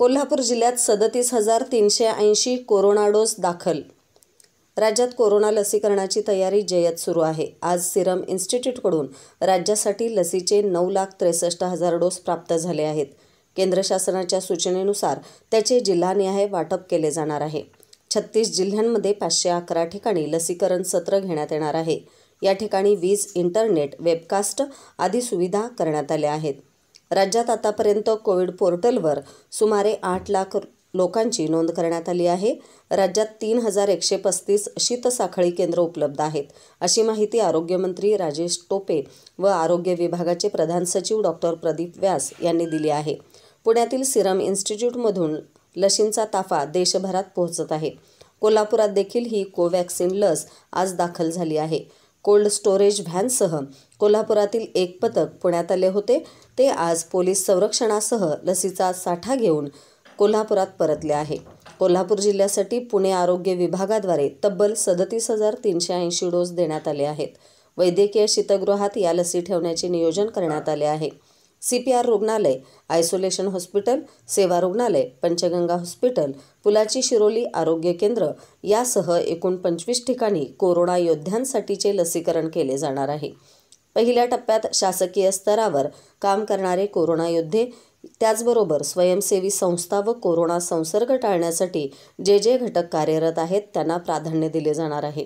कोल्हापूर जिल्ह्यात सदतीस हजार तीनशे ऐंशी कोरोना डोस दाखल राज्यात कोरोना लसीकरणाची तयारी जयत सुरू आहे आज सिरम इन्स्टिट्यूटकडून राज्यासाठी लसीचे नऊ लाख त्रेसष्ट हजार डोस प्राप्त झाले आहेत केंद्र शासनाच्या सूचनेनुसार त्याचे जिल्हानिहाय वाटप केले जाणार आहे छत्तीस जिल्ह्यांमध्ये पाचशे अकरा ठिकाणी लसीकरण सत्र घेण्यात येणार आहे या ठिकाणी वीज इंटरनेट वेबकास्ट आदी सुविधा करण्यात आल्या आहेत राज्यात आतापर्यंत कोविड पोर्टलवर सुमारे आठ लाख लोकांची नोंद करण्यात आली आहे राज्यात तीन हजार एकशे पस्तीस शीतसाखळी केंद्र उपलब्ध आहेत अशी माहिती आरोग्यमंत्री राजेश टोपे व आरोग्य विभागाचे प्रधान सचिव डॉक्टर प्रदीप व्यास यांनी दिली आहे पुण्यातील सिरम इन्स्टिट्यूटमधून लशींचा ताफा देशभरात पोहोचत आहे कोल्हापुरात देखील ही कोवॅक्सिन लस आज दाखल झाली आहे कोल्ड स्टोरेज व्हॅनसह कोल्हापुरातील एक पथक पुण्यात आले होते ते आज पोलीस संरक्षणासह लसीचा साठा घेऊन कोल्हापुरात परतले आहे कोल्हापूर जिल्ह्यासाठी पुणे आरोग्य विभागाद्वारे तब्बल सदतीस हजार तीनशे ऐंशी डोस देण्यात आले आहेत वैद्यकीय शीतगृहात या लसी ठेवण्याचे नियोजन करण्यात आले आहे सी पी आर रुग्णालय आयसोलेशन हॉस्पिटल सेवा रुग्णालय पंचगंगा हॉस्पिटल पुलाची शिरोली आरोग्य केंद्र यासह एकूण पंचवीस ठिकाणी कोरोना योद्ध्यांसाठीचे लसीकरण केले जाणार आहे पहिल्या टप्प्यात शासकीय स्तरावर काम करणारे कोरोना योद्धे त्याचबरोबर स्वयंसेवी संस्था व कोरोना संसर्ग टाळण्यासाठी जे जे घटक कार्यरत आहेत त्यांना प्राधान्य दिले जाणार आहे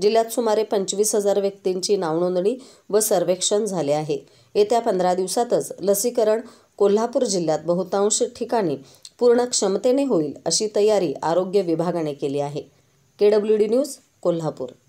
जिल्ह्यात सुमारे पंचवीस हजार व्यक्तींची नावनोंदणी व सर्वेक्षण झाले आहे येत्या पंधरा दिवसातच लसीकरण कोल्हापूर जिल्ह्यात बहुतांश ठिकाणी पूर्ण क्षमतेने होईल अशी तयारी आरोग्य विभागाने केली आहे K W D news Kolhapur